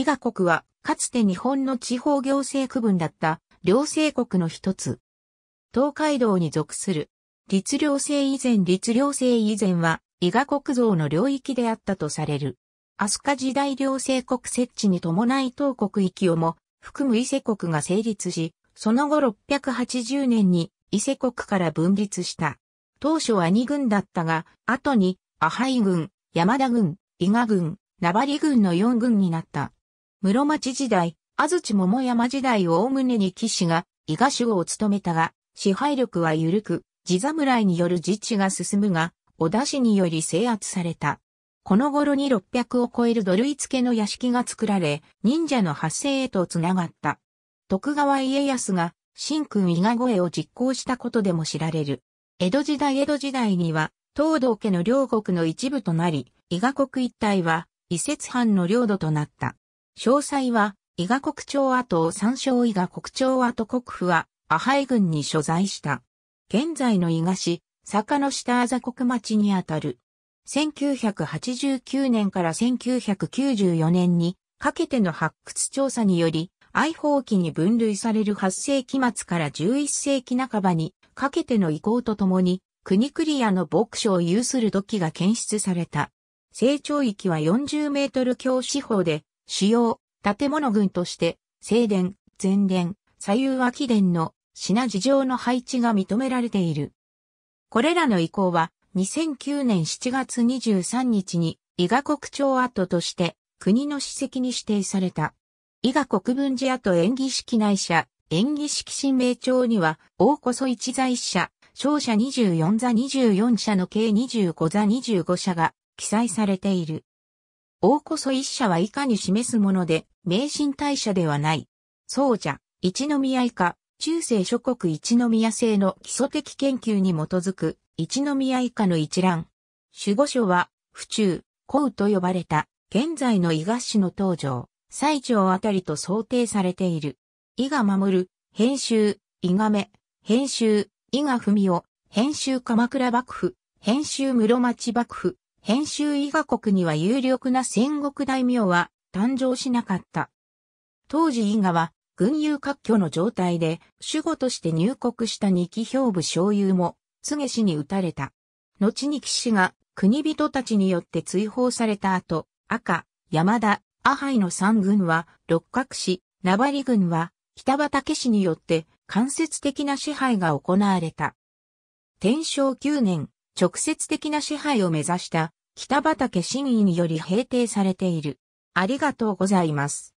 伊賀国は、かつて日本の地方行政区分だった、両性国の一つ。東海道に属する。律令制以前律令制以前は、伊賀国像の領域であったとされる。飛鳥時代両性国設置に伴い東国域をも、含む伊勢国が成立し、その後680年に伊勢国から分立した。当初は二軍だったが、後に、阿波井軍、山田軍、伊賀軍、名張軍の四軍になった。室町時代、安土桃山時代を概ねに騎士が、伊賀護を務めたが、支配力は緩く、地侍による自治が進むが、織田氏により制圧された。この頃に600を超える土塁付けの屋敷が作られ、忍者の発生へとつながった。徳川家康が、神君伊賀越えを実行したことでも知られる。江戸時代江戸時代には、東道家の両国の一部となり、伊賀国一帯は、伊節藩の領土となった。詳細は、伊賀国町跡三省伊賀国町跡国府は、アハイ郡に所在した。現在の伊賀市、坂の下あざ国町にあたる。1989年から1994年にかけての発掘調査により、愛宝期に分類される8世紀末から11世紀半ばにかけての移行とともに、国クリアの牧所を有する土器が検出された。成長域は40メートル強四方で、主要、建物群として、正殿、前殿、左右脇殿の品事情の配置が認められている。これらの遺構は、2009年7月23日に、伊賀国庁跡として、国の史跡に指定された。伊賀国分寺跡演技式内社、演技式新名庁には、大こそ一在社、勝者24座24社の計25座25社が記載されている。大こそ一社はいかに示すもので、名神大社ではない。そうじゃ、一宮以下、中世諸国一宮制の基礎的研究に基づく、一宮以下の一覧。守護書は、府中、甲と呼ばれた、現在の伊賀市の東城、西条あたりと想定されている。伊賀守る、編集、伊賀目、編集、伊賀文夫、編集鎌倉幕府、編集室町幕府、編集伊賀国には有力な戦国大名は誕生しなかった。当時伊賀は軍友割拠の状態で守護として入国した二期兵部昭友も杉氏に撃たれた。後に騎士が国人たちによって追放された後、赤、山田、阿廃の三軍は六角氏、名張軍は北畠氏によって間接的な支配が行われた。天正9年、直接的な支配を目指した北畠新衣により平定されている。ありがとうございます。